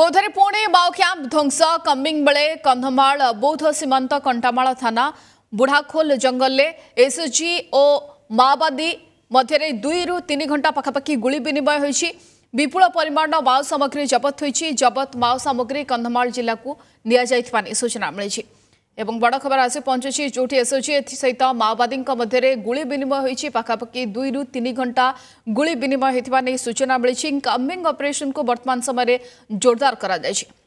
ಬೌದ್ಧರಿ ಪುಣೆ ಬಾವು ಕ್ಯಾಂಪ್ ಧ್ವಂಸ ಕಂಬಿಂಗ್ ಬಳೆ ಕಂಧಮಾಳ್ ಬೌದ್ಧ ಸೀಮಾಂತ ಕಂಟಮಾಳ ಥಾನಾ ବୁଢ଼ାଖୋଲ ଜଙ୍ଗଲରେ ଏସ୍ଓଜି ଓ ମାଓବାଦୀ ମଧ୍ୟରେ ଦୁଇରୁ ତିନି ଘଣ୍ଟା ପାଖାପାଖି ଗୁଳି ବିନିମୟ ହୋଇଛି ବିପୁଳ ପରିମାଣର ମାଓ ସାମଗ୍ରୀ ଜବତ ହୋଇଛି ଜବତ ମାଓ ସାମଗ୍ରୀ କନ୍ଧମାଳ ଜିଲ୍ଲାକୁ ନିଆଯାଇଥିବା ନେଇ ସୂଚନା ମିଳିଛି এবং বড় খবর আসি পৌঁছেছি যেটি এসেছি এসহিত মাওবাদী মধ্যে গুলি বিনিময় হয়েছে পাখাপাখি দুই রু তিন ঘণ্টা গুলি বিনিময় হয়ে সূচনা মিছে কমিং অপরেশন কু বর্তমান সময় জোরদার করা যাই